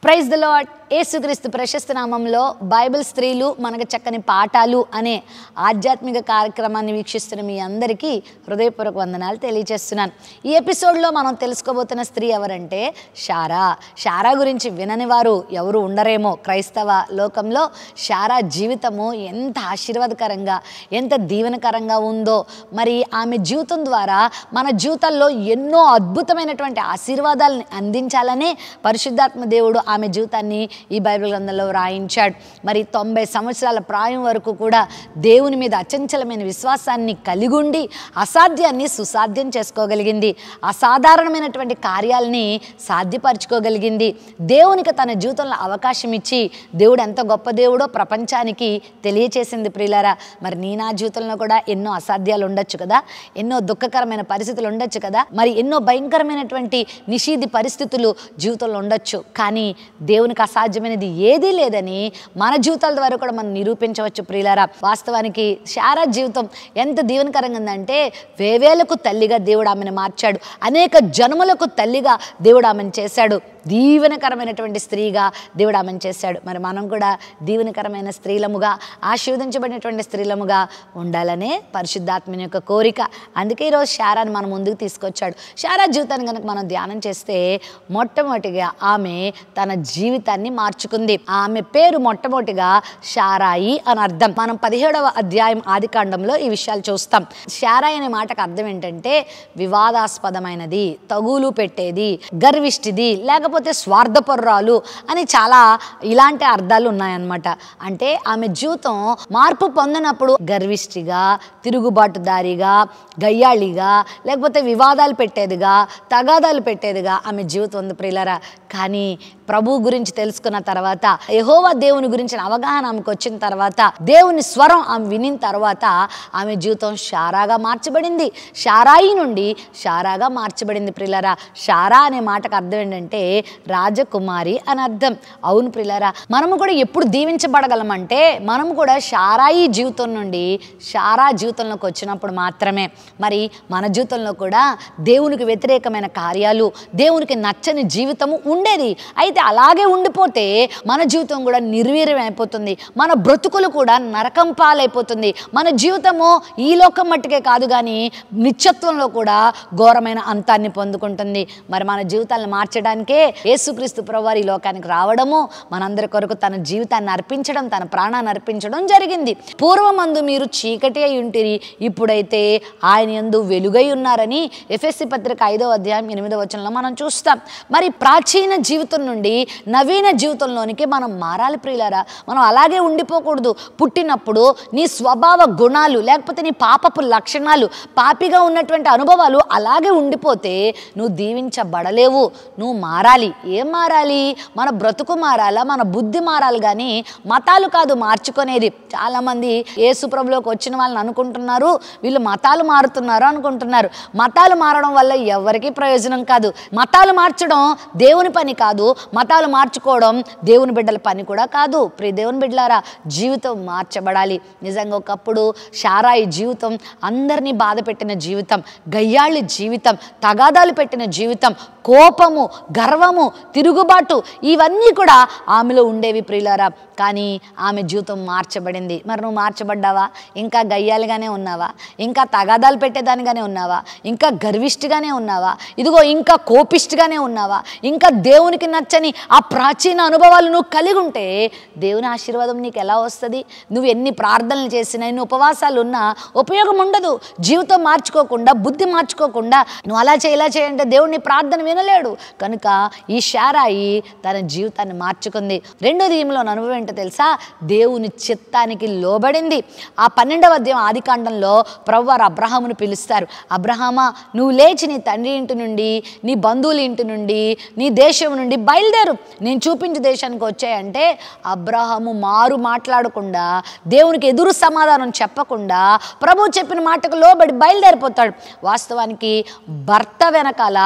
Praise the Lord. ఏసుక్రీస్తు ప్రశస్త నామంలో Bible స్త్రీలు మనకు చక్కని పాఠాలు అనే ఆధ్యాత్మిక కార్యక్రమాన్ని వీక్షిస్తున్న మీ అందరికీ హృదయపూర్వక వందనాలు తెలియజేస్తున్నాను ఈ ఎపిసోడ్లో మనం తెలుసుకోబోతున్న స్త్రీ ఎవరంటే షారా షారా గురించి వినని వారు ఎవరు ఉండరేమో క్రైస్తవ లోకంలో షారా జీవితము ఎంత ఆశీర్వాదకరంగా ఎంత దీవెనకరంగా ఉందో మరి ఆమె జీవితం ద్వారా మన జీవితాల్లో ఎన్నో అద్భుతమైనటువంటి ఆశీర్వాదాలను అందించాలని పరిశుద్ధాత్మ దేవుడు ఆమె జీవితాన్ని ఈ బైబిల్ గ్రంథంలో వ్రాయించాడు మరి తొంభై సంవత్సరాల ప్రాయం వరకు కూడా దేవుని మీద అచంచలమైన విశ్వాసాన్ని కలిగి ఉండి అసాధ్యాన్ని సుసాధ్యం చేసుకోగలిగింది అసాధారణమైనటువంటి కార్యాలని సాధ్యపరచుకోగలిగింది దేవునికి తన జీవితంలో అవకాశం ఇచ్చి దేవుడు ఎంత గొప్ప దేవుడో ప్రపంచానికి తెలియచేసింది ప్రియులారా మరి నీ నా జీవితంలో కూడా ఎన్నో అసాధ్యాలు ఉండొచ్చు కదా ఎన్నో దుఃఖకరమైన పరిస్థితులు ఉండొచ్చు కదా మరి ఎన్నో భయంకరమైనటువంటి నిషీధి పరిస్థితులు జీవితంలో ఉండొచ్చు కానీ దేవునికి అసాధ్యం సాధ్యమైనది ఏదీ లేదని మన జీవితాల ద్వారా కూడా మనం నిరూపించవచ్చు ప్రియులారా వాస్తవానికి శారా జీవితం ఎంత దీవెనకరంగా ఉందంటే వేవేలకు తల్లిగా దేవుడు ఆమెను మార్చాడు అనేక జన్మలకు తల్లిగా దేవుడు ఆమెను చేశాడు దీవెనకరమైనటువంటి స్త్రీగా దేవుడు ఆమెను చేశాడు మరి మనం కూడా దీవెనకరమైన స్త్రీలముగా ఆశీర్వదించబడినటువంటి స్త్రీలముగా ఉండాలనే పరిశుద్ధాత్మని యొక్క కోరిక అందుకే ఈరోజు శారాని మన ముందుకు తీసుకొచ్చాడు శారా జీవితాన్ని కనుక మనం ధ్యానం చేస్తే మొట్టమొదటిగా ఆమె తన జీవితాన్ని మార్చుకుంది ఆమె పేరు మొట్టమొదటిగా శారాయి అని అర్థం మనం పదిహేడవ అధ్యాయం ఆదికాండంలో ఈ విషయాలు చూస్తాం శారాయి అనే మాటకు అర్థం ఏంటంటే వివాదాస్పదమైనది తగులు పెట్టేది గర్విష్టిది లేక లేకపోతే స్వార్థపరురాలు అని చాలా ఇలాంటి అర్థాలు ఉన్నాయన్నమాట అంటే ఆమె జీవితం మార్పు పొందినప్పుడు గర్విష్టిగా తిరుగుబాటుదారిగా గయ్యాళిగా లేకపోతే వివాదాలు పెట్టేదిగా తగాదాలు పెట్టేదిగా ఆమె జీవితం ఉంది ప్రియులరా కానీ ప్రభు గురించి తెలుసుకున్న తర్వాత యహోవా దేవుని గురించిన అవగాహన ఆమెకు వచ్చిన తర్వాత దేవుని స్వరం ఆమె వినిన తర్వాత ఆమె జీవితం షారాగా మార్చబడింది షారాయి నుండి షారాగా మార్చబడింది ప్రిలరా షారా అనే మాటకు అర్థం ఏంటంటే రాజకుమారి అని అర్థం అవును ప్రిలరా మనము కూడా ఎప్పుడు దీవించబడగలమంటే మనము కూడా షారాయి జీవితం నుండి షారా జీవితంలోకి వచ్చినప్పుడు మాత్రమే మరి మన జీవితంలో కూడా దేవునికి వ్యతిరేకమైన కార్యాలు దేవునికి నచ్చని జీవితము ఉండేది అయితే అయితే అలాగే ఉండిపోతే మన జీవితం కూడా నిర్వీర్యం అయిపోతుంది మన బ్రతుకులు కూడా నరకం పాలైపోతుంది మన జీవితము ఈ లోకం మట్టుకే కాదు కానీ నిత్యత్వంలో కూడా ఘోరమైన అంతాన్ని పొందుకుంటుంది మరి మన జీవితాలను మార్చడానికే యేసుక్రీస్తు ప్రభువారు ఈ లోకానికి రావడము మనందరి కొరకు తన జీవితాన్ని అర్పించడం తన ప్రాణాన్ని అర్పించడం జరిగింది పూర్వమందు మీరు చీకటి అయి ఉంటిరి ఇప్పుడైతే ఆయన ఎందు వెలుగై ఉన్నారని ఎఫ్ఎస్సి పత్రిక ఐదో అధ్యాయం ఎనిమిదో వచనంలో మనం చూస్తాం మరి ప్రాచీన జీవితం నుండి నుండి నవీన జీవితంలోనికి మనం మారాలి ప్రియులారా మనం అలాగే ఉండిపోకూడదు పుట్టినప్పుడు నీ స్వభావ గుణాలు లేకపోతే నీ పాపపు లక్షణాలు పాపిగా ఉన్నటువంటి అనుభవాలు అలాగే ఉండిపోతే నువ్వు దీవించబడలేవు నువ్వు మారాలి ఏం మారాలి మన బ్రతుకు మారాలా మన బుద్ధి మారాలి కానీ మతాలు కాదు మార్చుకునేది చాలామంది ఏసుప్రభులోకి వచ్చిన వాళ్ళని అనుకుంటున్నారు వీళ్ళు మతాలు మారుతున్నారు అనుకుంటున్నారు మతాలు మారడం వల్ల ఎవరికీ ప్రయోజనం కాదు మతాలు మార్చడం దేవుని పని కాదు మతాలు మార్చుకోవడం దేవుని బిడ్డల పని కూడా కాదు ప్రియ దేవుని బిడ్డలారా జీవితం మార్చబడాలి నిజంగా ఒకప్పుడు షారాయి జీవితం అందరినీ బాధ పెట్టిన జీవితం గయ్యాళ్ళు జీవితం తగాదాలు పెట్టిన జీవితం కోపము గర్వము తిరుగుబాటు ఇవన్నీ కూడా ఆమెలో ఉండేవి ప్రియులారా కానీ ఆమె జీవితం మార్చబడింది మరి నువ్వు మార్చబడ్డావా ఇంకా గయ్యాలుగానే ఉన్నావా ఇంకా తగాదాలు పెట్టేదానిగానే ఉన్నావా ఇంకా గర్విష్టిగానే ఉన్నావా ఇదిగో ఇంకా కోపిష్టిగానే ఉన్నావా ఇంకా దేవునికి నచ్చ చక్కని ఆ ప్రాచీన అనుభవాలు నువ్వు కలిగి ఉంటే దేవుని ఆశీర్వాదం నీకు ఎలా వస్తుంది నువ్వు ఎన్ని ప్రార్థనలు చేసినా ఎన్ని ఉపవాసాలు ఉన్నా ఉపయోగం ఉండదు జీవితం మార్చుకోకుండా బుద్ధి మార్చుకోకుండా నువ్వు అలా చేయి ఇలా చేయంటే దేవుడిని ప్రార్థన వినలేడు కనుక ఈ షారాయి తన జీవితాన్ని మార్చుకుంది రెండో దీనిలో అనుభవం ఏంటో తెలుసా దేవుని చిత్తానికి లోబడింది ఆ పన్నెండవ అధ్యాయం ఆదికాండంలో ప్రవ్వారు అబ్రహామును పిలుస్తారు అబ్రహామా నువ్వు లేచి నీ తండ్రి ఇంటి నుండి నీ బంధువుల ఇంటి నుండి నీ దేశం నుండి బయలు బయలుదేరు నేను చూపించే దేశానికి వచ్చాయంటే అబ్రహము మారు మాట్లాడకుండా దేవునికి ఎదురు సమాధానం చెప్పకుండా ప్రభు చెప్పిన మాటకు లోబడి బయలుదేరిపోతాడు వాస్తవానికి భర్త వెనకాల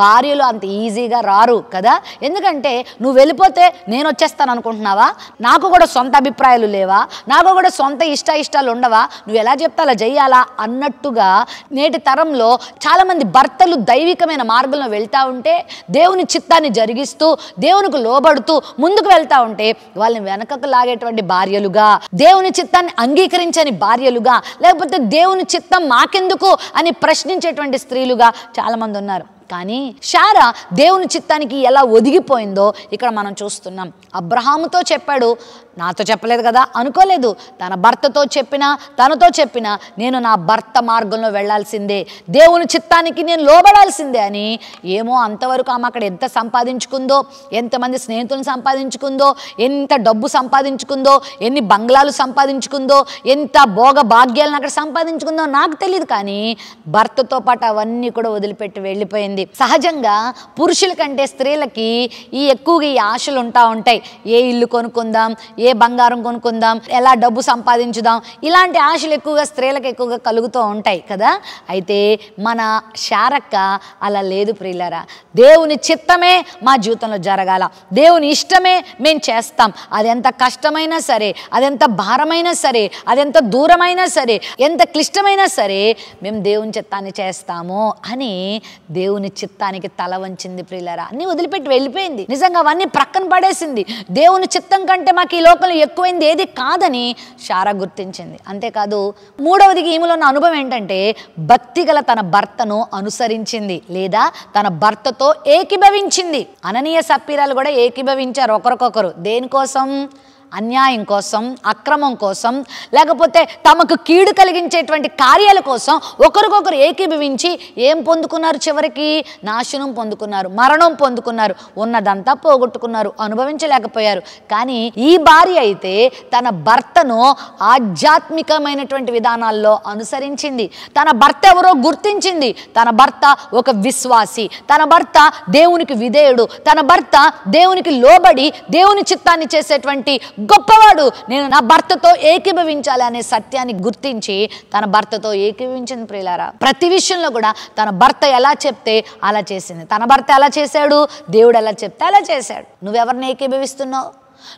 భార్యలు అంత ఈజీగా రారు కదా ఎందుకంటే నువ్వు వెళ్ళిపోతే నేను వచ్చేస్తాను అనుకుంటున్నావా నాకు కూడా సొంత అభిప్రాయాలు లేవా నాకు కూడా సొంత ఇష్ట ఇష్టాలు ఉండవా నువ్వు ఎలా చెప్తా అలా చేయాలా అన్నట్టుగా నేటి తరంలో చాలామంది భర్తలు దైవికమైన మార్గంలో వెళ్తూ ఉంటే దేవుని చిత్తాన్ని జరిగిస్తూ దేవునికి లోబడుతూ ముందుకు వెళ్తా ఉంటే వాళ్ళని వెనకకు లాగేటువంటి భార్యలుగా దేవుని చిత్తాన్ని అంగీకరించని భార్యలుగా లేకపోతే దేవుని చిత్తం మాకెందుకు అని ప్రశ్నించేటువంటి స్త్రీలుగా చాలామంది ఉన్నారు కానీ శారా దేవుని చిత్తానికి ఎలా ఒదిగిపోయిందో ఇక్కడ మనం చూస్తున్నాం అబ్రహాముతో చెప్పాడు నాతో చెప్పలేదు కదా అనుకోలేదు తన భర్తతో చెప్పినా తనతో చెప్పినా నేను నా భర్త మార్గంలో వెళ్లాల్సిందే దేవుని చిత్తానికి నేను లోబడాల్సిందే అని ఏమో అంతవరకు ఆమె అక్కడ ఎంత సంపాదించుకుందో ఎంతమంది స్నేహితులను సంపాదించుకుందో ఎంత డబ్బు సంపాదించుకుందో ఎన్ని బంగ్లాలు సంపాదించుకుందో ఎంత భోగ భాగ్యాలను అక్కడ సంపాదించుకుందో నాకు తెలియదు కానీ భర్తతో పాటు అవన్నీ కూడా వదిలిపెట్టి వెళ్ళిపోయింది ఉంటుంది సహజంగా పురుషుల కంటే స్త్రీలకి ఈ ఎక్కువగా ఈ ఆశలు ఉంటా ఉంటాయి ఏ ఇల్లు కొనుక్కుందాం ఏ బంగారం కొనుక్కుందాం ఎలా డబ్బు సంపాదించుదాం ఇలాంటి ఆశలు ఎక్కువగా స్త్రీలకు ఎక్కువగా కలుగుతూ ఉంటాయి కదా అయితే మన శారక్క అలా లేదు ప్రియులరా దేవుని చిత్తమే మా జీవితంలో జరగాల దేవుని ఇష్టమే మేము చేస్తాం అదెంత కష్టమైనా సరే అదెంత భారమైనా సరే అదెంత దూరమైనా సరే ఎంత క్లిష్టమైనా సరే మేము దేవుని చిత్తాన్ని చేస్తాము అని దేవుని దేవుని చిత్తానికి తల వంచింది ప్రియులరా అన్ని వదిలిపెట్టి వెళ్ళిపోయింది నిజంగా అవన్నీ ప్రక్కన పడేసింది దేవుని చిత్తం కంటే మాకు ఈ లోకంలో ఎక్కువైంది ఏది కాదని షారా గుర్తించింది అంతేకాదు మూడవది ఈమెలో ఉన్న అనుభవం ఏంటంటే భక్తి గల తన భర్తను అనుసరించింది లేదా తన భర్తతో ఏకీభవించింది అననీయ సప్పీరాలు కూడా ఏకీభవించారు ఒకరికొకరు దేనికోసం అన్యాయం కోసం అక్రమం కోసం లేకపోతే తమకు కీడు కలిగించేటువంటి కార్యాల కోసం ఒకరికొకరు ఏకీభవించి ఏం పొందుకున్నారు చివరికి నాశనం పొందుకున్నారు మరణం పొందుకున్నారు ఉన్నదంతా పోగొట్టుకున్నారు అనుభవించలేకపోయారు కానీ ఈ భార్య అయితే తన భర్తను ఆధ్యాత్మికమైనటువంటి విధానాల్లో అనుసరించింది తన భర్త ఎవరో గుర్తించింది తన భర్త ఒక విశ్వాసి తన భర్త దేవునికి విధేయుడు తన భర్త దేవునికి లోబడి దేవుని చిత్తాన్ని చేసేటువంటి గొప్పవాడు నేను నా భర్తతో ఏకీభవించాలి అనే సత్యాన్ని గుర్తించి తన భర్తతో ఏకీభవించింది ప్రియులారా ప్రతి విషయంలో కూడా తన భర్త ఎలా చెప్తే అలా చేసింది తన భర్త ఎలా చేశాడు దేవుడు ఎలా చెప్తే అలా చేశాడు నువ్వెవరిని ఏకీభవిస్తున్నావు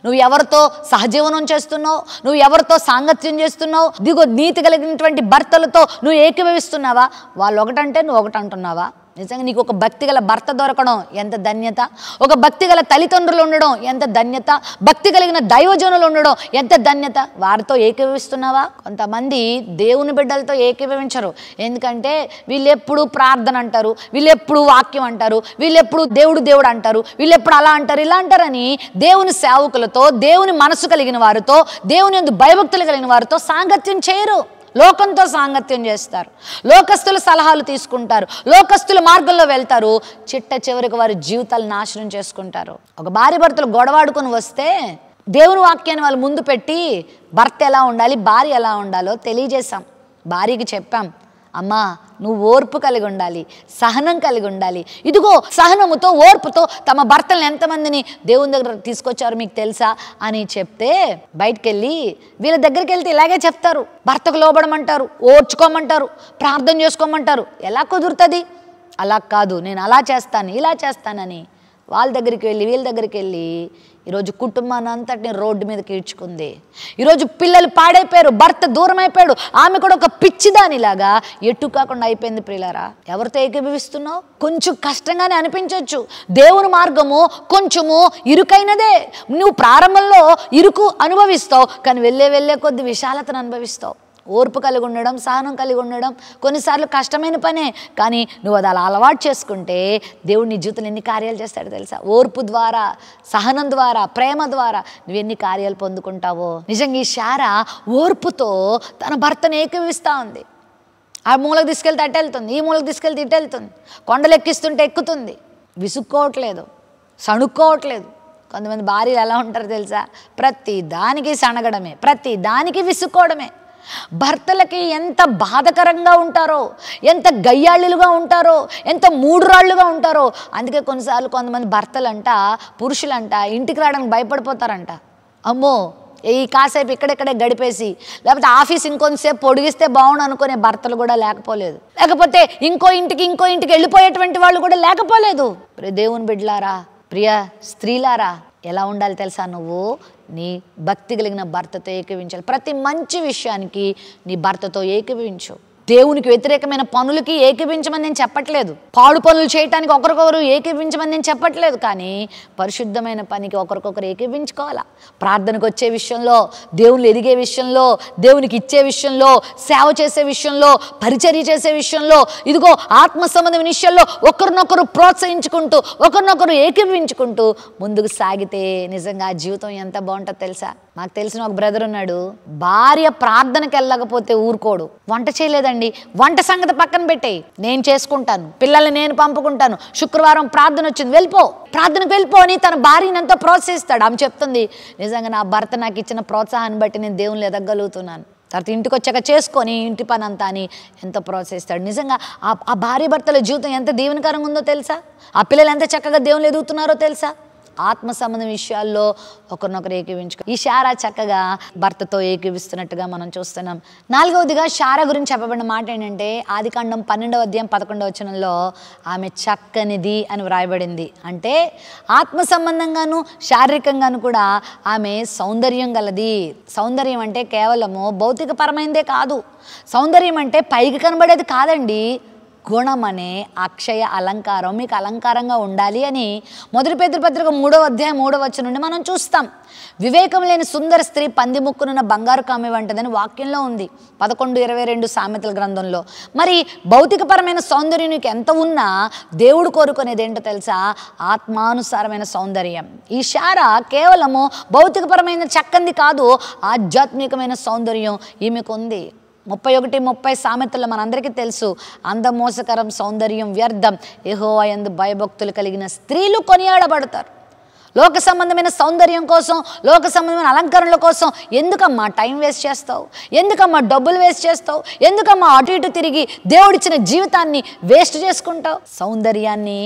నువ్వు ఎవరితో సహజీవనం చేస్తున్నావు నువ్వు ఎవరితో సాంగత్యం చేస్తున్నావు దిగో నీతి కలిగినటువంటి భర్తలతో నువ్వు ఏకీభవిస్తున్నావా వాళ్ళు ఒకటంటే నువ్వు ఒకటి అంటున్నావా నిజంగా నీకు ఒక భక్తి గల భర్త దొరకడం ఎంత ధన్యత ఒక భక్తి గల తల్లిదండ్రులు ఉండడం ఎంత ధన్యత భక్తి కలిగిన దైవజనులు ఉండడం ఎంత ధన్యత వారితో ఏకీభవిస్తున్నావా కొంతమంది దేవుని బిడ్డలతో ఏకీభవించరు ఎందుకంటే వీళ్ళు ఎప్పుడు ప్రార్థన అంటారు వీళ్ళు ఎప్పుడు వాక్యం అంటారు వీళ్ళు ఎప్పుడు దేవుడు దేవుడు అంటారు వీళ్ళు ఎప్పుడు అలా అంటారు ఇలా అంటారని దేవుని సేవకులతో దేవుని మనసు కలిగిన వారితో దేవుని భయభక్తులు కలిగిన వారితో సాంగత్యం చేయరు లోకంతో సాంగత్యం చేస్తారు లోకస్తుల సలహాలు తీసుకుంటారు లోకస్తుల మార్గంలో వెళ్తారు చిట్ట చివరికి వారి జీవితాలు నాశనం చేసుకుంటారు ఒక భార్య భర్తలు గొడవాడుకొని వస్తే దేవుని వాక్యాన్ని వాళ్ళు ముందు పెట్టి భర్త ఎలా ఉండాలి భార్య ఎలా ఉండాలో తెలియజేశాం భార్యకి చెప్పాం అమ్మా నువ్వు ఓర్పు కలిగి ఉండాలి సహనం కలిగి ఉండాలి ఇదిగో సహనముతో ఓర్పుతో తమ భర్తలను ఎంతమందిని దేవుని దగ్గర తీసుకొచ్చారు మీకు తెలుసా అని చెప్తే బయటకు వెళ్ళి వీళ్ళ దగ్గరికి వెళ్తే ఇలాగే చెప్తారు భర్తకు లోబడమంటారు ఓర్చుకోమంటారు ప్రార్థన చేసుకోమంటారు ఎలా కుదురుతుంది అలా కాదు నేను అలా చేస్తాను ఇలా చేస్తానని వాళ్ళ దగ్గరికి వెళ్ళి వీళ్ళ దగ్గరికి వెళ్ళి ఈరోజు కుటుంబాన్ని అంతటిని రోడ్డు మీదకి కీడ్చుకుంది ఈరోజు పిల్లలు పాడైపోయారు భర్త దూరం అయిపోయాడు ఆమె కూడా ఒక పిచ్చిదానిలాగా ఎటు కాకుండా అయిపోయింది ప్రియులారా ఎవరితో ఏకీభవిస్తున్నావు కొంచెం కష్టంగానే అనిపించవచ్చు దేవుని మార్గము కొంచెము ఇరుకైనదే నువ్వు ప్రారంభంలో ఇరుకు అనుభవిస్తావు కానీ వెళ్ళే వెళ్ళే కొద్ది విశాలతను అనుభవిస్తావు ఓర్పు కలిగి ఉండడం సహనం కలిగి ఉండడం కొన్నిసార్లు కష్టమైన పనే కానీ నువ్వు అది అలా అలవాటు చేసుకుంటే దేవుడు నీ జీవితంలో ఎన్ని కార్యాలు చేస్తాడు తెలుసా ఓర్పు ద్వారా సహనం ద్వారా ప్రేమ ద్వారా నువ్వు ఎన్ని కార్యాలు పొందుకుంటావో నిజంగా ఈ శార ఓర్పుతో తన భర్తను ఏకవిస్తూ ఉంది ఆ మూలకు తీసుకెళ్తే అటు వెళ్తుంది ఈ మూలకు తీసుకెళ్తే ఇటు వెళ్తుంది కొండలు ఎక్కిస్తుంటే ఎక్కుతుంది విసుక్కోవట్లేదు సణుక్కోవట్లేదు కొంతమంది భార్యలు ఎలా ఉంటారు తెలుసా ప్రతి దానికి సణగడమే ప్రతి దానికి విసుక్కోవడమే భర్తలకి ఎంత బాధకరంగా ఉంటారో ఎంత గయ్యాళ్ళులుగా ఉంటారో ఎంత మూడురాళ్ళుగా ఉంటారో అందుకే కొన్నిసార్లు కొంతమంది భర్తలంట పురుషులంట ఇంటికి రావడానికి భయపడిపోతారంట అమ్మో ఈ కాసేపు ఇక్కడెక్కడే గడిపేసి లేకపోతే ఆఫీస్ ఇంకొంతసేపు పొడిగిస్తే బాగుండు అనుకునే భర్తలు కూడా లేకపోలేదు లేకపోతే ఇంకో ఇంటికి ఇంకో ఇంటికి వెళ్ళిపోయేటువంటి వాళ్ళు కూడా లేకపోలేదు దేవుని బిడ్డలారా ప్రియ స్త్రీలారా ఎలా ఉండాలి తెలుసా నువ్వు నీ భక్తి కలిగిన భర్తతో ఏకీవించాలి ప్రతి మంచి విషయానికి నీ భర్తతో ఏకీవించు దేవునికి వ్యతిరేకమైన పనులకి ఏకీపించమని నేను చెప్పట్లేదు పాడు పనులు చేయటానికి ఒకరికొకరు ఏకీపించమని నేను చెప్పట్లేదు కానీ పరిశుద్ధమైన పనికి ఒకరికొకరు ఏకీపించుకోవాలా ప్రార్థనకు వచ్చే విషయంలో దేవుని ఎదిగే విషయంలో దేవునికి ఇచ్చే విషయంలో సేవ చేసే విషయంలో పరిచర్య చేసే విషయంలో ఇదిగో ఆత్మ సంబంధమైన విషయంలో ఒకరినొకరు ప్రోత్సహించుకుంటూ ఒకరినొకరు ఏకీపించుకుంటూ ముందుకు సాగితే నిజంగా జీవితం ఎంత బాగుంటుందో తెలుసా మాకు తెలిసిన ఒక బ్రదర్ ఉన్నాడు భార్య ప్రార్థనకి వెళ్ళకపోతే ఊరుకోడు వంట చేయలేదండి వంట సంగతి పక్కన పెట్టేయి నేను చేసుకుంటాను పిల్లల్ని నేను పంపుకుంటాను శుక్రవారం ప్రార్థన వచ్చింది వెళ్ళిపో ప్రార్థనకు వెళ్ళిపో అని తన భార్యని ఎంతో ప్రోత్సహిస్తాడు ఆమె చెప్తుంది నిజంగా నా భర్త నాకు ఇచ్చిన ప్రోత్సాహాన్ని బట్టి నేను దేవుని ఎదగలుగుతున్నాను తర్వాత ఇంటికి వచ్చాక చేసుకొని ఇంటి పని అంతా అని ఎంతో ప్రోత్సహిస్తాడు నిజంగా ఆ భార్య భర్తల జీవితం ఎంత దీవెనకరంగా ఉందో తెలుసా ఆ పిల్లలు ఎంత చక్కగా దేవుని ఎదుగుతున్నారో తెలుసా ఆత్మ సంబంధం విషయాల్లో ఒకరినొకరు ఏకీవించుకో ఈ షారా చక్కగా భర్తతో ఏకీవిస్తున్నట్టుగా మనం చూస్తున్నాం నాలుగవదిగా షారా గురించి చెప్పబడిన మాట ఏంటంటే ఆదికాండం పన్నెండవ అధ్యాయం పదకొండవ వచనంలో ఆమె చక్కనిది అని వ్రాయబడింది అంటే ఆత్మ సంబంధంగాను శారీరకంగాను కూడా ఆమె సౌందర్యం గలది సౌందర్యం అంటే కేవలము భౌతికపరమైనదే కాదు సౌందర్యం అంటే పైకి కనబడేది కాదండి గుణం అనే అక్షయ అలంకారం మీకు అలంకారంగా ఉండాలి అని మొదటి పేదపత్రిక మూడో అధ్యాయం మూడో వచ్చి నుండి మనం చూస్తాం వివేకం లేని సుందర స్త్రీ పంది ముక్కునున్న బంగారు కామె వంటదని వాక్యంలో ఉంది పదకొండు ఇరవై రెండు సామెతల గ్రంథంలో మరి భౌతికపరమైన సౌందర్యం నీకు ఎంత ఉన్నా దేవుడు కోరుకునేది ఏంటో తెలుసా ఆత్మానుసారమైన సౌందర్యం ఈ శార కేవలము భౌతికపరమైన చక్కంది కాదు ఆధ్యాత్మికమైన సౌందర్యం ఈమెకు ఉంది ముప్పై ఒకటి ముప్పై సామెతలు మనందరికీ తెలుసు అందమోసకరం సౌందర్యం వ్యర్థం ఎహోవా ఎందు భయభక్తులు కలిగిన స్త్రీలు కొనియాడబడతారు లోక సంబంధమైన సౌందర్యం కోసం లోక సంబంధమైన అలంకరణల కోసం ఎందుకమ్మా టైం వేస్ట్ చేస్తావు ఎందుకమ్మా డబ్బులు వేస్ట్ చేస్తావు ఎందుకమ్మా అటు ఇటు తిరిగి దేవుడిచ్చిన జీవితాన్ని వేస్ట్ చేసుకుంటావు సౌందర్యాన్ని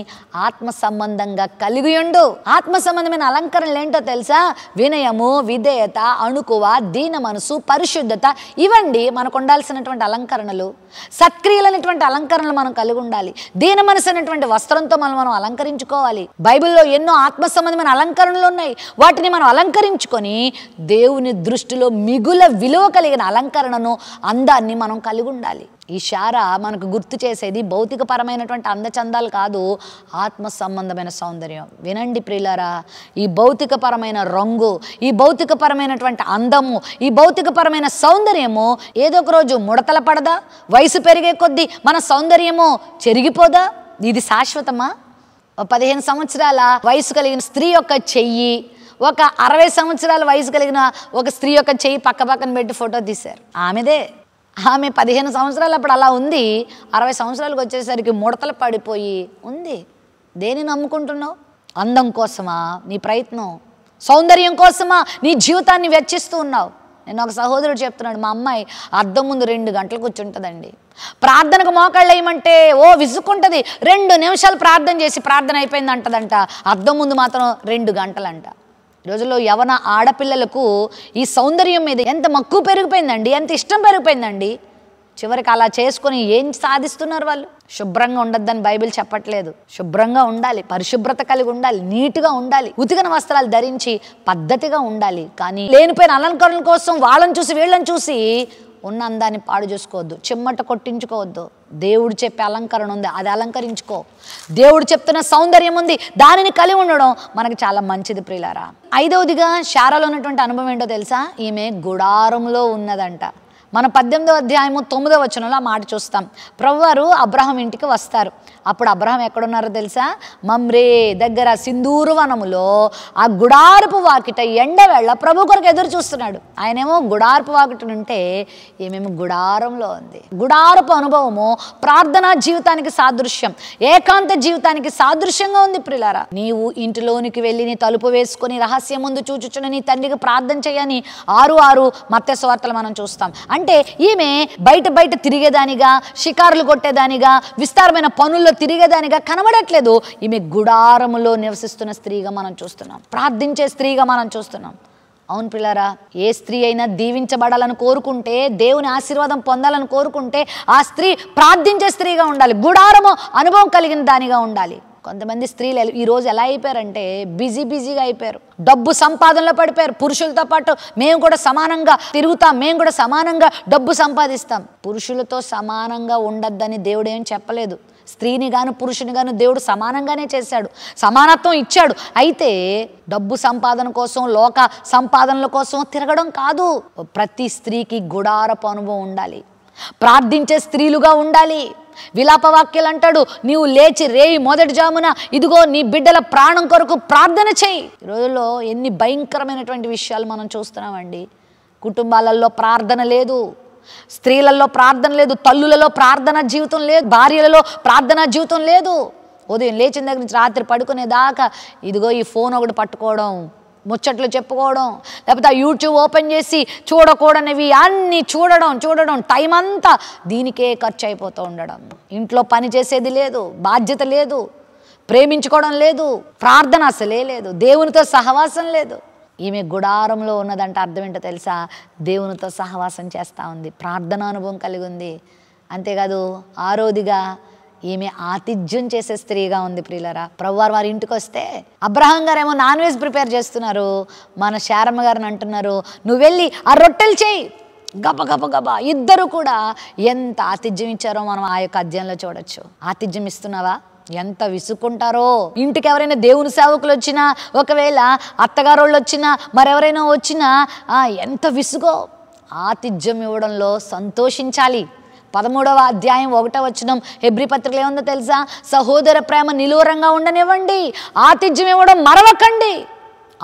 ఆత్మ సంబంధంగా కలిగి ఉండు ఆత్మ సంబంధమైన అలంకరణలు ఏంటో తెలుసా వినయము విధేయత అణుకువ దీన మనసు పరిశుద్ధత ఇవండి మనకు ఉండాల్సినటువంటి అలంకరణలు సత్క్రియలైనటువంటి అలంకరణలు మనం కలిగి ఉండాలి దీన మనసు అనేటువంటి వస్త్రంతో మనం మనం అలంకరించుకోవాలి బైబిల్లో ఎన్నో ఆత్మ సంబంధమైన అలంకరణలు ఉన్నాయి వాటిని మనం అలంకరించుకొని దేవుని దృష్టిలో మిగుల విలువ కలిగిన అలంకరణను అందాన్ని మనం కలిగి ఉండాలి ఈ శార మనకు గుర్తు చేసేది భౌతికపరమైనటువంటి అందచందాలు కాదు ఆత్మ సంబంధమైన సౌందర్యం వినండి ప్రియులారా ఈ భౌతికపరమైన రంగు ఈ భౌతికపరమైనటువంటి అందము ఈ భౌతికపరమైన సౌందర్యము ఏదో ఒక రోజు ముడతల పడదా వయసు పెరిగే కొద్దీ మన సౌందర్యము చెరిగిపోదా ఇది శాశ్వతమా పదిహేను సంవత్సరాల వయసు కలిగిన స్త్రీ యొక్క చెయ్యి ఒక అరవై సంవత్సరాల వయసు కలిగిన ఒక స్త్రీ యొక్క చెయ్యి పక్క పక్కన పెట్టి ఫోటో తీశారు ఆమెదే ఆమె పదిహేను సంవత్సరాలు అప్పుడు అలా ఉంది అరవై సంవత్సరాలకు వచ్చేసరికి ముడతలు పడిపోయి ఉంది దేని నమ్ముకుంటున్నావు అందం కోసమా నీ ప్రయత్నం సౌందర్యం కోసమా నీ జీవితాన్ని వెచ్చిస్తూ ఉన్నావు నేను ఒక సహోదరుడు చెప్తున్నాడు మా అమ్మాయి అర్థం ముందు రెండు గంటలు కూర్చుంటుందండి ప్రార్థనకు మోకాళ్ళు వేయమంటే ఓ విసుకుంటుంది రెండు నిమిషాలు ప్రార్థన చేసి ప్రార్థన అయిపోయింది అంటదంట అర్ధం ముందు మాత్రం రెండు గంటలంట రోజుల్లో యవన ఆడపిల్లలకు ఈ సౌందర్యం మీద ఎంత మక్కువ పెరిగిపోయిందండి ఎంత ఇష్టం పెరిగిపోయిందండి చివరికి అలా చేసుకుని ఏం సాధిస్తున్నారు వాళ్ళు శుభ్రంగా ఉండొద్దని బైబిల్ చెప్పట్లేదు శుభ్రంగా ఉండాలి పరిశుభ్రత కలిగి ఉండాలి నీట్గా ఉండాలి ఉతికిన వస్త్రాలు ధరించి పద్ధతిగా ఉండాలి కానీ లేనిపోయిన అలంకరణ కోసం వాళ్ళని చూసి వీళ్ళని చూసి ఉన్న అందాన్ని పాడు చేసుకోవద్దు చిమ్మట కొట్టించుకోవద్దు దేవుడు చెప్పే అలంకరణ ఉంది అది అలంకరించుకో దేవుడు చెప్తున్న సౌందర్యం ఉంది దానిని కలిగి ఉండడం మనకు చాలా మంచిది ప్రియులారా ఐదవదిగా శారలో ఉన్నటువంటి అనుభవం ఏంటో తెలుసా ఈమె గుడారంలో ఉన్నదంట మనం పద్దెనిమిదో అధ్యాయము తొమ్మిదో వచనంలో ఆ మాట చూస్తాం ప్రభువారు అబ్రహం ఇంటికి వస్తారు అప్పుడు అబ్రహం ఎక్కడున్నారో తెలుసా మమ్రే దగ్గర సింధూరు వనములో ఆ గుడారపు వాకిట ఎండవేళ ప్రభు కొరకు ఎదురు చూస్తున్నాడు ఆయనేమో గుడార్పు వాకిట ఉంటే ఏమేమి గుడారంలో ఉంది గుడారపు అనుభవము ప్రార్థనా జీవితానికి సాదృశ్యం ఏకాంత జీవితానికి సాదృశ్యంగా ఉంది ప్రిలారా నీవు ఇంటిలోనికి వెళ్ళి నీ తలుపు వేసుకొని రహస్యం ముందు చూచుచున్న నీ తండ్రికి ప్రార్థన చేయని ఆరు ఆరు మత్స్య మనం చూస్తాం అంటే ఈమె బయట బయట తిరిగేదానిగా షికారులు కొట్టేదానిగా విస్తారమైన పనుల్లో తిరిగేదానిగా కనబడట్లేదు ఈమె గుడారములో నివసిస్తున్న స్త్రీగా మనం చూస్తున్నాం ప్రార్థించే స్త్రీగా మనం చూస్తున్నాం అవును పిల్లరా ఏ స్త్రీ అయినా దీవించబడాలని కోరుకుంటే దేవుని ఆశీర్వాదం పొందాలని కోరుకుంటే ఆ స్త్రీ ప్రార్థించే స్త్రీగా ఉండాలి గుడారము అనుభవం కలిగిన దానిగా ఉండాలి కొంతమంది స్త్రీలు ఈరోజు ఎలా అయిపోయారంటే బిజీ బిజీగా అయిపోయారు డబ్బు సంపాదనలో పడిపోయారు పురుషులతో పాటు మేము కూడా సమానంగా తిరుగుతాం మేము కూడా సమానంగా డబ్బు సంపాదిస్తాం పురుషులతో సమానంగా ఉండొద్దని దేవుడు ఏం చెప్పలేదు స్త్రీని గాను పురుషుని గాను దేవుడు సమానంగానే చేశాడు సమానత్వం ఇచ్చాడు అయితే డబ్బు సంపాదన కోసం లోక సంపాదనల కోసం తిరగడం కాదు ప్రతి స్త్రీకి గుడారపు అనుభవం ఉండాలి ప్రార్థించే స్త్రీలుగా ఉండాలి విలాప వాక్యలు అంటాడు నీవు లేచి రేయి మొదటి జామున ఇదిగో నీ బిడ్డల ప్రాణం కొరకు ప్రార్థన చేయి ఈ రోజుల్లో ఎన్ని భయంకరమైనటువంటి విషయాలు మనం చూస్తున్నామండి కుటుంబాలలో ప్రార్థన లేదు స్త్రీలలో ప్రార్థన లేదు తల్లులలో ప్రార్థన జీవితం లేదు భార్యలలో ప్రార్థన జీవితం లేదు ఉదయం లేచిన దగ్గర నుంచి రాత్రి పడుకునేదాకా ఇదిగో ఈ ఫోన్ ఒకటి పట్టుకోవడం ముచ్చట్లు చెప్పుకోవడం లేకపోతే యూట్యూబ్ ఓపెన్ చేసి చూడకూడనివి అన్నీ చూడడం చూడడం టైం అంతా దీనికే ఖర్చు అయిపోతూ ఉండడం ఇంట్లో పని చేసేది లేదు బాధ్యత లేదు ప్రేమించుకోవడం లేదు ప్రార్థన అసలే లేదు దేవునితో సహవాసం లేదు ఈమె గుడారంలో ఉన్నదంటే అర్థం ఏంటో తెలుసా దేవునితో సహవాసం చేస్తూ ఉంది ప్రార్థనా అనుభవం కలిగి ఉంది అంతేకాదు ఆరోదిగా ఈమె ఆతిథ్యం చేసే స్త్రీగా ఉంది ప్రియులరా ప్రభువారు వారి ఇంటికి వస్తే అబ్రహం గారేమో నాన్ వెజ్ ప్రిపేర్ చేస్తున్నారు మన శారమ్మ గారిని అంటున్నారు నువ్వు వెళ్ళి ఆ రొట్టెలు చేయి గబ గబ గబ ఇద్దరు కూడా ఎంత ఆతిథ్యం ఇచ్చారో మనం ఆ యొక్క అధ్యయంలో చూడొచ్చు ఆతిథ్యం ఇస్తున్నావా ఎంత విసుక్కుంటారో ఇంటికి ఎవరైనా దేవుని సేవకులు వచ్చినా ఒకవేళ అత్తగారోళ్ళు వచ్చినా మరెవరైనా వచ్చినా ఎంత విసుగో ఆతిథ్యం ఇవ్వడంలో సంతోషించాలి పదమూడవ అధ్యాయం ఒకటో వచ్చినం హెబ్రి పత్రికలు ఏముందో తెలుసా సహోదర ప్రేమ నిలువరంగా ఉండనివ్వండి ఆతిథ్యం ఇవ్వడం మరవకండి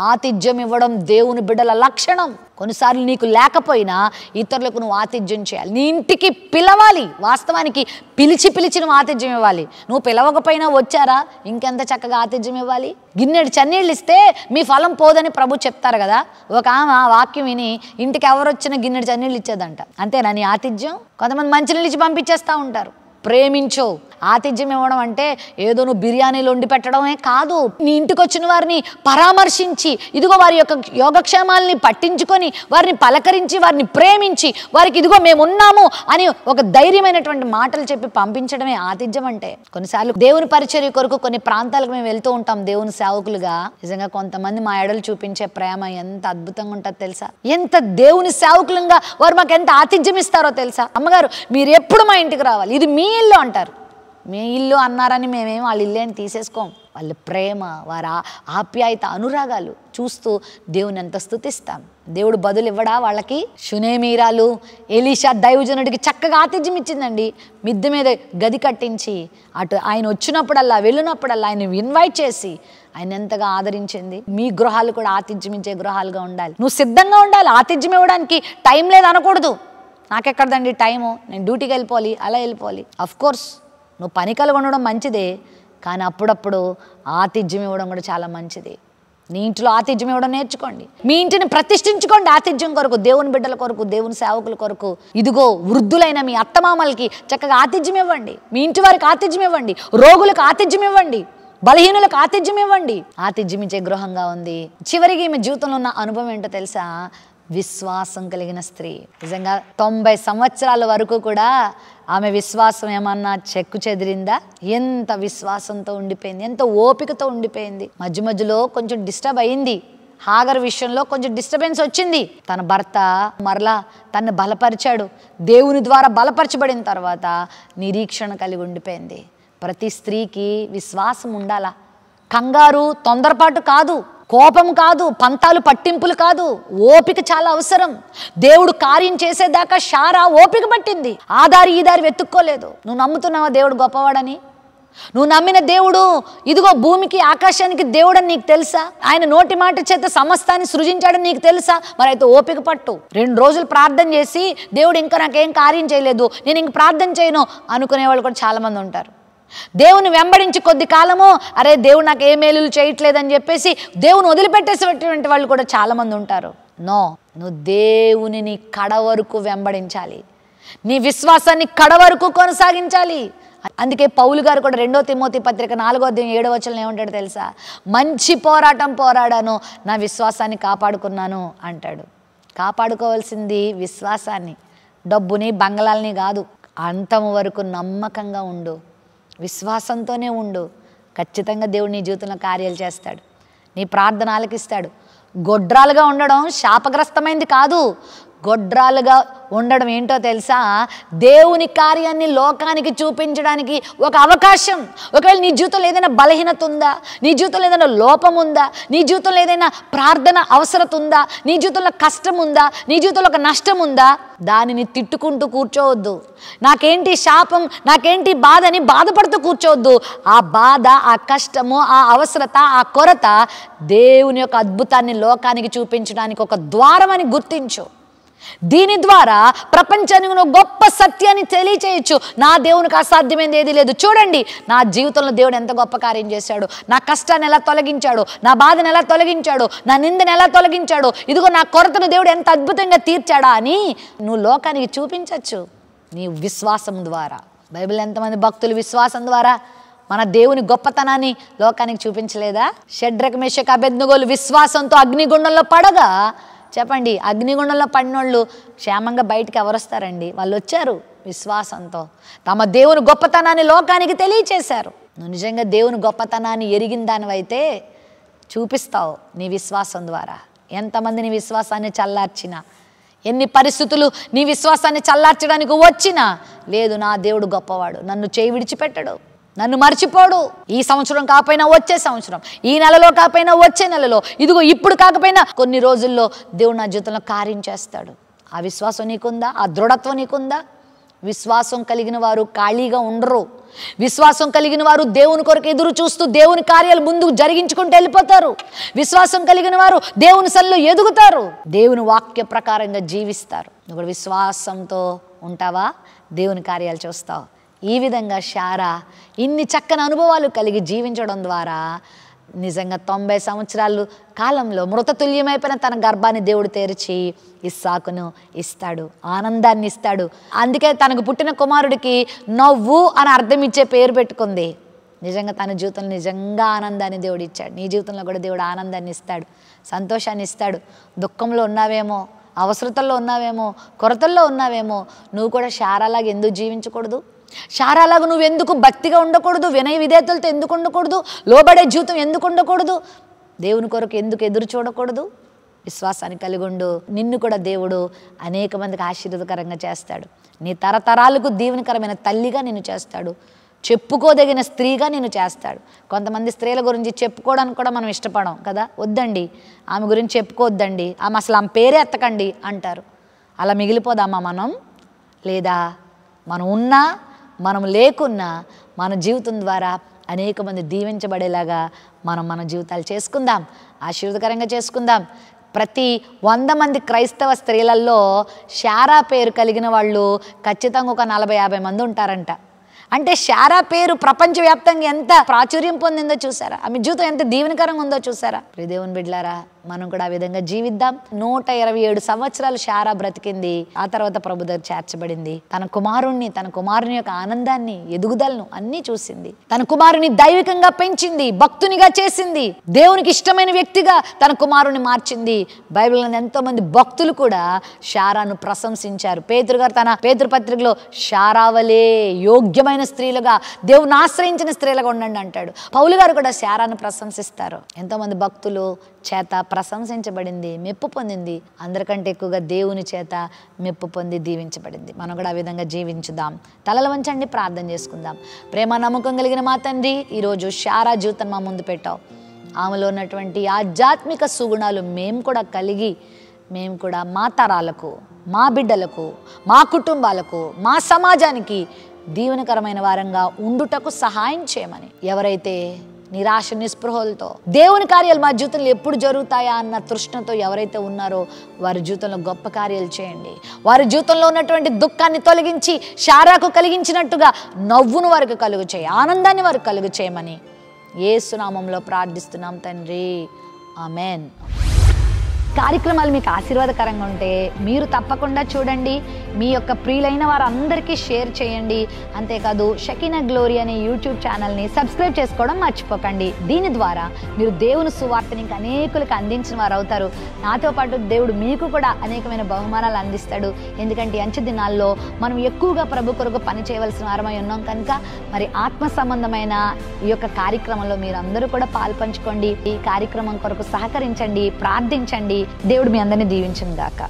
ఆతిథ్యం ఇవ్వడం దేవుని బిడ్డల లక్షణం కొన్నిసార్లు నీకు లేకపోయినా ఇతరులకు నువ్వు ఆతిథ్యం చేయాలి నీ ఇంటికి పిలవాలి వాస్తవానికి పిలిచి పిలిచి నువ్వు ఆతిథ్యం ఇవ్వాలి నువ్వు పిలవకపోయినా వచ్చారా ఇంకెంత చక్కగా ఆతిథ్యం ఇవ్వాలి గిన్నెడు చన్నీళ్ళు ఇస్తే మీ ఫలం పోదని ప్రభు చెప్తారు కదా ఒక ఆమె వాక్యం విని ఇంటికి ఎవరు వచ్చినా గిన్నెడు చన్నీళ్ళు ఇచ్చేదంట అంతేనా నీ ఆతిథ్యం కొంతమంది నీళ్ళు ఇచ్చి పంపించేస్తూ ఉంటారు ప్రేమించు ఆతిథ్యం ఇవ్వడం అంటే ఏదో నువ్వు బిర్యానీలు వండి పెట్టడమే కాదు నీ ఇంటికి వచ్చిన వారిని పరామర్శించి ఇదిగో వారి యొక్క యోగక్షేమాలని పట్టించుకొని వారిని పలకరించి వారిని ప్రేమించి వారికి ఇదిగో మేము ఉన్నాము అని ఒక ధైర్యమైనటువంటి మాటలు చెప్పి పంపించడమే ఆతిథ్యం అంటే కొన్నిసార్లు దేవుని పరిచర్య కొరకు కొన్ని ప్రాంతాలకు మేము వెళ్తూ ఉంటాం దేవుని సేవకులుగా నిజంగా కొంతమంది మా ఎడలు చూపించే ప్రేమ ఎంత అద్భుతంగా ఉంటుందో తెలుసా ఎంత దేవుని సేవకులంగా వారు మాకు ఎంత ఆతిథ్యం ఇస్తారో తెలుసా అమ్మగారు మీరు ఎప్పుడు మా ఇంటికి రావాలి ఇది మీ మీ ఇల్లు అంటారు మీ ఇల్లు అన్నారని మేమేం వాళ్ళ ఇల్లు అని తీసేసుకోం వాళ్ళ ప్రేమ వారి ఆప్యాయత అనురాగాలు చూస్తూ దేవుని ఎంత స్థుతిస్తాం దేవుడు బదులు ఇవ్వడా వాళ్ళకి షునేమీరాలు ఎలీషా దైవజనుడికి చక్కగా ఆతిథ్యం ఇచ్చిందండి మిద్దె మీద గది కట్టించి అటు ఆయన వచ్చినప్పుడల్లా వెళ్ళినప్పుడల్లా ఆయన ఇన్వైట్ చేసి ఆయన ఎంతగా ఆదరించింది మీ గృహాలు కూడా ఆతిథ్యం ఇచ్చే గృహాలుగా ఉండాలి నువ్వు సిద్ధంగా ఉండాలి ఆతిథ్యం ఇవ్వడానికి టైం లేదు అనకూడదు నాకెక్కడదండి టైము నేను డ్యూటీకి వెళ్ళిపోవాలి అలా వెళ్ళిపోవాలి కోర్స్ నువ్వు పని ఉండడం మంచిదే కానీ అప్పుడప్పుడు ఆతిథ్యం ఇవ్వడం కూడా చాలా మంచిది నీ ఇంట్లో ఆతిథ్యం ఇవ్వడం నేర్చుకోండి మీ ఇంటిని ప్రతిష్ఠించుకోండి ఆతిథ్యం కొరకు దేవుని బిడ్డల కొరకు దేవుని సేవకుల కొరకు ఇదిగో వృద్ధులైన మీ అత్తమామలకి చక్కగా ఆతిథ్యం ఇవ్వండి మీ ఇంటి వారికి ఆతిథ్యం ఇవ్వండి రోగులకు ఆతిథ్యం ఇవ్వండి బలహీనులకు ఆతిథ్యం ఇవ్వండి ఆతిథ్యం ఇచ్చే గృహంగా ఉంది చివరికి మీ జీవితంలో ఉన్న అనుభవం ఏంటో తెలుసా విశ్వాసం కలిగిన స్త్రీ నిజంగా తొంభై సంవత్సరాల వరకు కూడా ఆమె విశ్వాసం ఏమన్నా చెక్కు చెదిరిందా ఎంత విశ్వాసంతో ఉండిపోయింది ఎంత ఓపికతో ఉండిపోయింది మధ్య మధ్యలో కొంచెం డిస్టర్బ్ అయింది హాగర్ విషయంలో కొంచెం డిస్టర్బెన్స్ వచ్చింది తన భర్త మరలా తను బలపరిచాడు దేవుని ద్వారా బలపరచబడిన తర్వాత నిరీక్షణ కలిగి ఉండిపోయింది ప్రతి స్త్రీకి విశ్వాసం ఉండాలా కంగారు తొందరపాటు కాదు కోపం కాదు పంతాలు పట్టింపులు కాదు ఓపిక చాలా అవసరం దేవుడు కార్యం చేసేదాకా షారా ఓపిక పట్టింది ఆదారి ఈదారి వెతుక్కోలేదు నువ్వు నమ్ముతున్నావా దేవుడు గొప్పవాడని నువ్వు నమ్మిన దేవుడు ఇదిగో భూమికి ఆకాశానికి దేవుడని నీకు తెలుసా ఆయన నోటి మాట చేత సమస్తాన్ని సృజించాడని నీకు తెలుసా మరి అయితే ఓపిక పట్టు రెండు రోజులు ప్రార్థన చేసి దేవుడు ఇంకా నాకేం కార్యం చేయలేదు నేను ఇంక ప్రార్థన చేయను అనుకునే వాళ్ళు కూడా చాలామంది ఉంటారు దేవుని వెంబడించి కొద్ది కాలము అరే దేవుడు నాకు ఏ మేలులు చేయట్లేదని చెప్పేసి దేవుని వదిలిపెట్టేసేటువంటి వాళ్ళు కూడా చాలామంది ఉంటారు నో నువ్వు దేవుని నీ కడ వరకు వెంబడించాలి నీ విశ్వాసాన్ని కడవరకు కొనసాగించాలి అందుకే పౌలు గారు కూడా రెండో తిమోతి పత్రిక నాలుగో అధ్యాయం ఏడో వచ్చిన ఏమంటాడు తెలుసా మంచి పోరాటం పోరాడాను నా విశ్వాసాన్ని కాపాడుకున్నాను అంటాడు కాపాడుకోవాల్సింది విశ్వాసాన్ని డబ్బుని బంగళాలని కాదు అంతం వరకు నమ్మకంగా ఉండు విశ్వాసంతోనే ఉండు ఖచ్చితంగా దేవుడు నీ జీవితంలో కార్యాలు చేస్తాడు నీ ప్రార్థన ఆలకిస్తాడు గొడ్రాలుగా ఉండడం శాపగ్రస్తమైంది కాదు గొడ్రాలుగా ఉండడం ఏంటో తెలుసా దేవుని కార్యాన్ని లోకానికి చూపించడానికి ఒక అవకాశం ఒకవేళ నీ జీవితంలో ఏదైనా బలహీనత ఉందా నీ జీవితంలో ఏదైనా లోపం ఉందా నీ జీవితంలో ఏదైనా ప్రార్థన అవసరత ఉందా నీ జీవితంలో కష్టం ఉందా నీ జీవితంలో ఒక నష్టం ఉందా దానిని తిట్టుకుంటూ కూర్చోవద్దు నాకేంటి శాపం నాకేంటి బాధ అని బాధపడుతూ కూర్చోవద్దు ఆ బాధ ఆ కష్టము ఆ అవసరత ఆ కొరత దేవుని యొక్క అద్భుతాన్ని లోకానికి చూపించడానికి ఒక ద్వారం అని గుర్తించు దీని ద్వారా ప్రపంచానికి నువ్వు గొప్ప సత్యాన్ని తెలియచేయచ్చు నా దేవునికి అసాధ్యమైనది ఏది లేదు చూడండి నా జీవితంలో దేవుడు ఎంత గొప్ప కార్యం చేశాడు నా కష్టాన్ని ఎలా తొలగించాడు నా బాధను ఎలా తొలగించాడు నా నిందను ఎలా తొలగించాడు ఇదిగో నా కొరతను దేవుడు ఎంత అద్భుతంగా తీర్చాడా అని నువ్వు లోకానికి చూపించవచ్చు నీ విశ్వాసం ద్వారా బైబిల్ ఎంతమంది భక్తులు విశ్వాసం ద్వారా మన దేవుని గొప్పతనాన్ని లోకానికి చూపించలేదా షడ్రకమేషక అభ్యర్థుగోలు విశ్వాసంతో అగ్నిగుండంలో పడగా చెప్పండి అగ్నిగుండంలో పడినోళ్ళు క్షేమంగా బయటకు ఎవరొస్తారండి వాళ్ళు వచ్చారు విశ్వాసంతో తమ దేవుని గొప్పతనాన్ని లోకానికి తెలియచేశారు నువ్వు నిజంగా దేవుని గొప్పతనాన్ని ఎరిగిన దానివైతే చూపిస్తావు నీ విశ్వాసం ద్వారా ఎంతమంది నీ విశ్వాసాన్ని చల్లార్చినా ఎన్ని పరిస్థితులు నీ విశ్వాసాన్ని చల్లార్చడానికి వచ్చినా లేదు నా దేవుడు గొప్పవాడు నన్ను చేయి విడిచిపెట్టడు నన్ను మర్చిపోడు ఈ సంవత్సరం కాకపోయినా వచ్చే సంవత్సరం ఈ నెలలో కాకపోయినా వచ్చే నెలలో ఇదిగో ఇప్పుడు కాకపోయినా కొన్ని రోజుల్లో దేవుడు నా జీవితంలో కార్యం చేస్తాడు ఆ విశ్వాసం నీకుందా ఆ దృఢత్వం నీకుందా విశ్వాసం కలిగిన వారు ఖాళీగా ఉండరు విశ్వాసం కలిగిన వారు దేవుని కొరకు ఎదురు చూస్తూ దేవుని కార్యాలు ముందుకు జరిగించుకుంటూ వెళ్ళిపోతారు విశ్వాసం కలిగిన వారు దేవుని సల్లో ఎదుగుతారు దేవుని వాక్య ప్రకారంగా జీవిస్తారు ఇప్పుడు విశ్వాసంతో ఉంటావా దేవుని కార్యాలు చూస్తావు ఈ విధంగా శారా ఇన్ని చక్కని అనుభవాలు కలిగి జీవించడం ద్వారా నిజంగా తొంభై సంవత్సరాలు కాలంలో మృతతుల్యమైపోయిన తన గర్భాన్ని దేవుడు తెరిచి ఇస్సాకును ఇస్తాడు ఆనందాన్ని ఇస్తాడు అందుకే తనకు పుట్టిన కుమారుడికి నవ్వు అని అర్థం ఇచ్చే పేరు పెట్టుకుంది నిజంగా తన జీవితంలో నిజంగా ఆనందాన్ని దేవుడు ఇచ్చాడు నీ జీవితంలో కూడా దేవుడు ఆనందాన్ని ఇస్తాడు సంతోషాన్ని ఇస్తాడు దుఃఖంలో ఉన్నావేమో అవసరతల్లో ఉన్నావేమో కొరతల్లో ఉన్నావేమో నువ్వు కూడా షారాలాగా ఎందుకు జీవించకూడదు శారాలాగా నువ్వు ఎందుకు భక్తిగా ఉండకూడదు వినయ విధేతలతో ఎందుకు ఉండకూడదు లోబడే జీవితం ఎందుకు ఉండకూడదు దేవుని కొరకు ఎందుకు ఎదురు చూడకూడదు విశ్వాసాన్ని కలిగి ఉండు నిన్ను కూడా దేవుడు అనేక మందికి ఆశీర్వదకరంగా చేస్తాడు నీ తరతరాలకు దీవెనికరమైన తల్లిగా నిన్ను చేస్తాడు చెప్పుకోదగిన స్త్రీగా నేను చేస్తాడు కొంతమంది స్త్రీల గురించి చెప్పుకోవడానికి కూడా మనం ఇష్టపడం కదా వద్దండి ఆమె గురించి చెప్పుకోవద్దండి ఆమె అసలు ఆమె పేరే ఎత్తకండి అంటారు అలా మిగిలిపోదామా మనం లేదా మనం ఉన్నా మనం లేకున్నా మన జీవితం ద్వారా అనేక మంది దీవించబడేలాగా మనం మన జీవితాలు చేసుకుందాం ఆశీర్వదకరంగా చేసుకుందాం ప్రతి వంద మంది క్రైస్తవ స్త్రీలల్లో షారా పేరు కలిగిన వాళ్ళు ఖచ్చితంగా ఒక నలభై యాభై మంది ఉంటారంట అంటే షారా పేరు ప్రపంచవ్యాప్తంగా ఎంత ప్రాచుర్యం పొందిందో చూసారా ఆమె జీవితం ఎంత దీవెనకరంగా ఉందో చూసారా ప్రదేవుని బిడ్లారా మనం కూడా ఆ విధంగా జీవిద్దాం నూట ఇరవై ఏడు సంవత్సరాలు షారా బ్రతికింది ఆ తర్వాత ప్రభు దగ్గర చేర్చబడింది తన కుమారుణ్ణి తన కుమారుని యొక్క ఆనందాన్ని ఎదుగుదలను అన్ని చూసింది తన కుమారుని దైవికంగా పెంచింది భక్తునిగా చేసింది దేవునికి ఇష్టమైన వ్యక్తిగా తన కుమారుణ్ణి మార్చింది బైబిల్ ఎంతో మంది భక్తులు కూడా షారాను ప్రశంసించారు పేతురు గారు తన పేతృపత్రికలో షారావలే యోగ్యమైన స్త్రీలుగా దేవుని ఆశ్రయించిన స్త్రీలుగా ఉండండి అంటాడు పౌలు గారు కూడా శారాను ప్రశంసిస్తారు ఎంతో మంది భక్తులు చేత ప్రశంసించబడింది మెప్పు పొందింది అందరికంటే ఎక్కువగా దేవుని చేత మెప్పు పొంది దీవించబడింది మనం కూడా ఆ విధంగా జీవించుదాం తలలు వంచండి ప్రార్థన చేసుకుందాం ప్రేమ నమ్మకం కలిగిన మా తండ్రి ఈరోజు శారా జీవితం మా ముందు పెట్టావు ఆమెలో ఉన్నటువంటి ఆధ్యాత్మిక సుగుణాలు మేము కూడా కలిగి మేము కూడా మా తరాలకు మా బిడ్డలకు మా కుటుంబాలకు మా సమాజానికి దీవెనకరమైన వారంగా ఉండుటకు సహాయం చేయమని ఎవరైతే నిరాశ నిస్పృహలతో దేవుని కార్యాలు మా జీవితంలో ఎప్పుడు జరుగుతాయా అన్న తృష్ణతో ఎవరైతే ఉన్నారో వారి జీవితంలో గొప్ప కార్యాలు చేయండి వారి జీవితంలో ఉన్నటువంటి దుఃఖాన్ని తొలగించి శారాకు కలిగించినట్టుగా నవ్వును వారికి కలుగు చేయి ఆనందాన్ని వారికి కలుగు చేయమని ఏసునామంలో ప్రార్థిస్తున్నాం తండ్రి ఆమెన్ కార్యక్రమాలు మీకు ఆశీర్వాదకరంగా ఉంటే మీరు తప్పకుండా చూడండి మీ యొక్క ప్రియులైన వారందరికీ షేర్ చేయండి అంతేకాదు షకీనా గ్లోరీ అనే యూట్యూబ్ ఛానల్ని సబ్స్క్రైబ్ చేసుకోవడం మర్చిపోకండి దీని ద్వారా మీరు దేవుని సువార్తని ఇంకా అనేకులకు అందించిన వారు అవుతారు నాతో పాటు దేవుడు మీకు కూడా అనేకమైన బహుమానాలు అందిస్తాడు ఎందుకంటే అంచు దినాల్లో మనం ఎక్కువగా ప్రభు కొరకు పని చేయవలసిన వారమై ఉన్నాం కనుక మరి ఆత్మ సంబంధమైన ఈ యొక్క కార్యక్రమంలో మీరు అందరూ కూడా పాల్పంచుకోండి ఈ కార్యక్రమం కొరకు సహకరించండి ప్రార్థించండి దేవుడు మీ అందరినీ దీవించిన దాకా